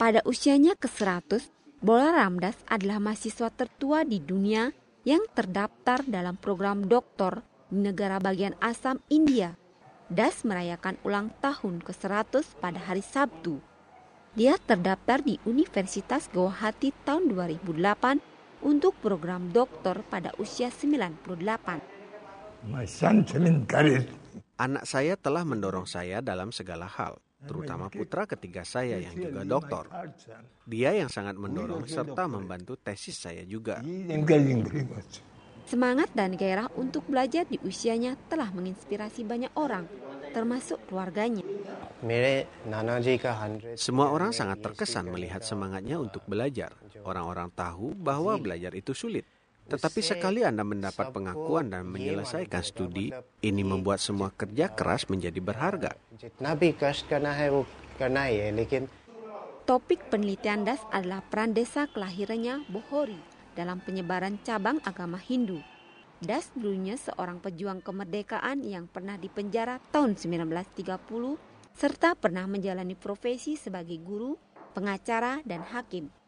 Pada usianya ke-100, Bola Ramdas adalah mahasiswa tertua di dunia yang terdaftar dalam program doktor di negara bagian Asam, India. Das merayakan ulang tahun ke-100 pada hari Sabtu. Dia terdaftar di Universitas Guwahati tahun 2008 untuk program doktor pada usia 98. My Anak saya telah mendorong saya dalam segala hal terutama putra ketiga saya yang juga dokter, Dia yang sangat mendorong serta membantu tesis saya juga. Semangat dan gairah untuk belajar di usianya telah menginspirasi banyak orang, termasuk keluarganya. Semua orang sangat terkesan melihat semangatnya untuk belajar. Orang-orang tahu bahwa belajar itu sulit, tetapi sekali Anda mendapat pengakuan dan menyelesaikan studi, ini membuat semua kerja keras menjadi berharga. Ya, Topik penelitian Das adalah peran desa kelahirannya Bohori dalam penyebaran cabang agama Hindu. Das dulunya seorang pejuang kemerdekaan yang pernah dipenjara tahun 1930 serta pernah menjalani profesi sebagai guru, pengacara, dan hakim.